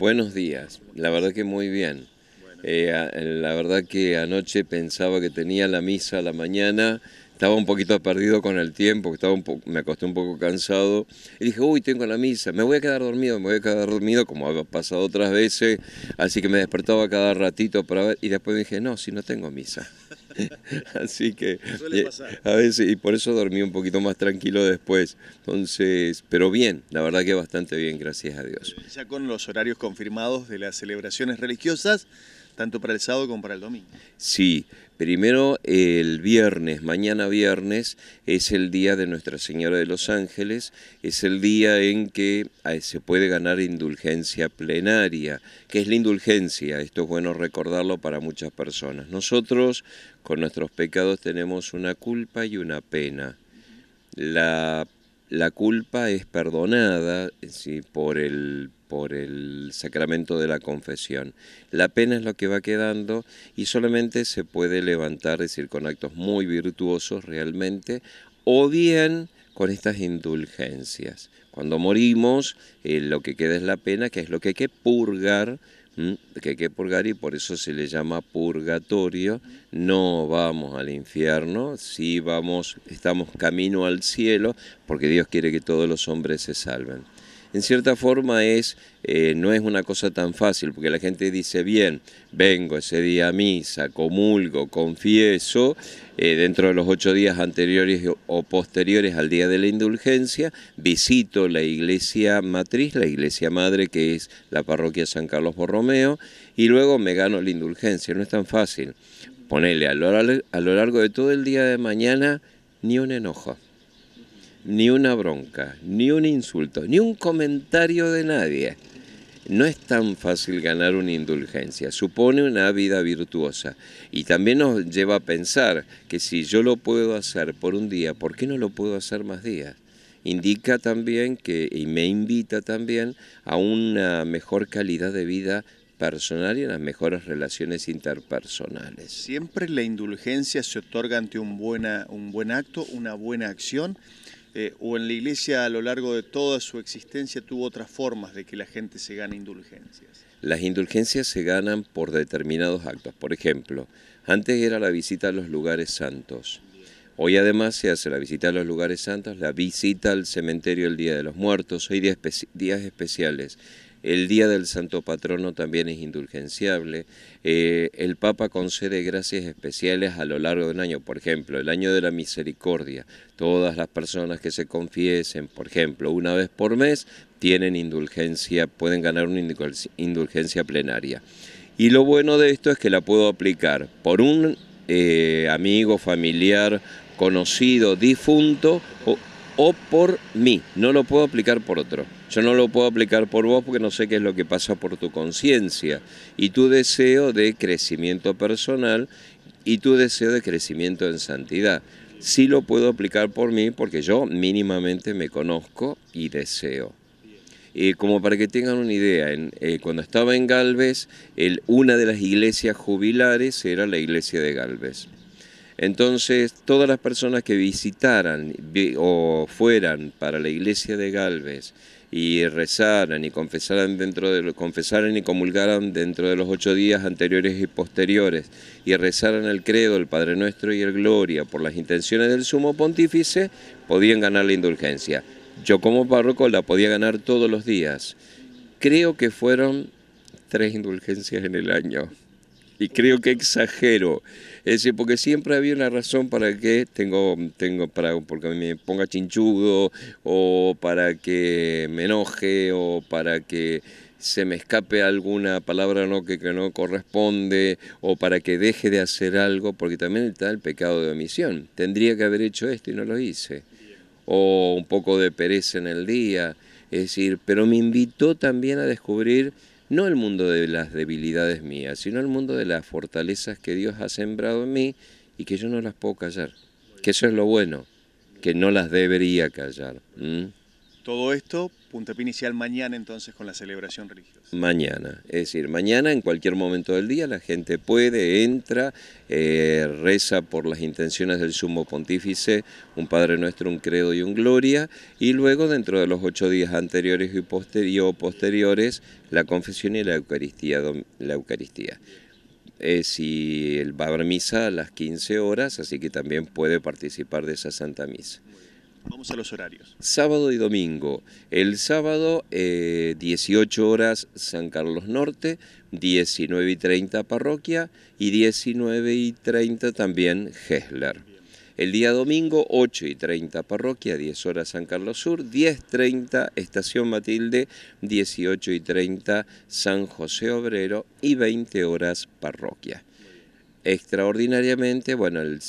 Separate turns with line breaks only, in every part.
Buenos días, la verdad que muy bien. Eh, la verdad que anoche pensaba que tenía la misa a la mañana, estaba un poquito perdido con el tiempo, estaba un me acosté un poco cansado y dije, uy, tengo la misa, me voy a quedar dormido, me voy a quedar dormido como ha pasado otras veces, así que me despertaba cada ratito para ver y después dije, no, si no tengo misa. Así que eh, a veces, y por eso dormí un poquito más tranquilo después. Entonces, pero bien, la verdad que bastante bien, gracias a Dios. Ya con los horarios confirmados de las celebraciones religiosas, tanto para el sábado como para el domingo. Sí, primero el viernes, mañana viernes, es el día de Nuestra Señora de los Ángeles, es el día en que eh, se puede ganar indulgencia plenaria. que es la indulgencia? Esto es bueno recordarlo para muchas personas. Nosotros con nuestros pecados tenemos una culpa y una pena. La la culpa es perdonada ¿sí? por, el, por el sacramento de la confesión. La pena es lo que va quedando y solamente se puede levantar, es decir, con actos muy virtuosos realmente, o bien con estas indulgencias. Cuando morimos, eh, lo que queda es la pena, que es lo que hay que purgar que hay que purgar y por eso se le llama purgatorio. No vamos al infierno, sí vamos, estamos camino al cielo, porque Dios quiere que todos los hombres se salven en cierta forma es, eh, no es una cosa tan fácil, porque la gente dice, bien, vengo ese día a misa, comulgo, confieso, eh, dentro de los ocho días anteriores o posteriores al día de la indulgencia, visito la iglesia matriz, la iglesia madre que es la parroquia San Carlos Borromeo, y luego me gano la indulgencia, no es tan fácil. Ponele, a lo largo de todo el día de mañana, ni un enojo ni una bronca, ni un insulto, ni un comentario de nadie. No es tan fácil ganar una indulgencia, supone una vida virtuosa y también nos lleva a pensar que si yo lo puedo hacer por un día, ¿por qué no lo puedo hacer más días? Indica también que, y me invita también a una mejor calidad de vida personal y a las mejores relaciones interpersonales. Siempre la indulgencia se otorga ante un, buena, un buen acto, una buena acción. Este, o en la iglesia a lo largo de toda su existencia tuvo otras formas de que la gente se gane indulgencias? Las indulgencias se ganan por determinados actos. Por ejemplo, antes era la visita a los lugares santos. Hoy además se hace la visita a los lugares santos, la visita al cementerio el Día de los Muertos, hoy días especiales. El Día del Santo Patrono también es indulgenciable. Eh, el Papa concede gracias especiales a lo largo del año, por ejemplo, el año de la misericordia. Todas las personas que se confiesen, por ejemplo, una vez por mes, tienen indulgencia, pueden ganar una indulgencia plenaria. Y lo bueno de esto es que la puedo aplicar por un eh, amigo, familiar, conocido, difunto o por mí. No lo puedo aplicar por otro. Yo no lo puedo aplicar por vos porque no sé qué es lo que pasa por tu conciencia y tu deseo de crecimiento personal y tu deseo de crecimiento en santidad. Sí lo puedo aplicar por mí porque yo mínimamente me conozco y deseo. Y eh, como para que tengan una idea, eh, cuando estaba en Galvez, una de las iglesias jubilares era la iglesia de Galvez. Entonces, todas las personas que visitaran o fueran para la iglesia de Galvez y rezaran y confesaran, dentro de, confesaran y comulgaran dentro de los ocho días anteriores y posteriores y rezaran el credo, el Padre Nuestro y el Gloria por las intenciones del Sumo Pontífice, podían ganar la indulgencia. Yo como párroco la podía ganar todos los días. Creo que fueron tres indulgencias en el año y creo que exagero. Es decir, porque siempre había una razón para que tengo, tengo para porque me ponga chinchudo, o para que me enoje, o para que se me escape alguna palabra no que, que no corresponde, o para que deje de hacer algo, porque también está el pecado de omisión. Tendría que haber hecho esto y no lo hice. O un poco de pereza en el día. Es decir, pero me invitó también a descubrir no el mundo de las debilidades mías, sino el mundo de las fortalezas que Dios ha sembrado en mí y que yo no las puedo callar. Que eso es lo bueno, que no las debería callar. Todo esto puntapié inicial mañana entonces con la celebración religiosa. Mañana, es decir, mañana en cualquier momento del día la gente puede, entra, eh, reza por las intenciones del sumo pontífice, un Padre Nuestro, un credo y un gloria, y luego dentro de los ocho días anteriores y posteriores la confesión y la Eucaristía. La Eucaristía. si él va a haber misa a las 15 horas, así que también puede participar de esa Santa Misa. Vamos a los horarios. Sábado y domingo. El sábado, 18 eh, horas San Carlos Norte, 19 y 30 Parroquia y 19 y 30 también Gessler. El día domingo, 8 y 30 Parroquia, 10 horas San Carlos Sur, 10 30 Estación Matilde, 18 y 30 San José Obrero y 20 horas Parroquia extraordinariamente, bueno, el,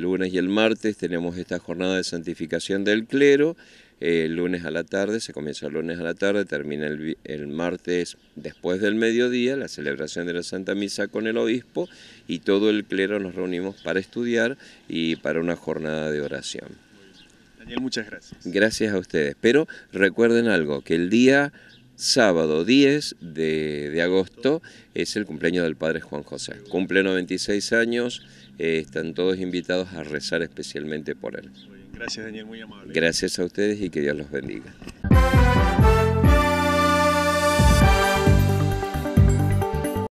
lunes y el martes tenemos esta jornada de santificación del clero, el lunes a la tarde, se comienza el lunes a la tarde, termina el, el, martes después del mediodía, la celebración de la Santa Misa con el obispo y todo el clero nos reunimos para estudiar y para una jornada de oración. Daniel, muchas gracias. Gracias a ustedes, pero recuerden algo, que el día sábado 10 de, agosto es el cumpleaños del padre Juan José. Cumple 96 años, eh, están todos invitados a rezar especialmente por él. gracias Daniel, muy amable. Gracias a ustedes y que Dios los bendiga.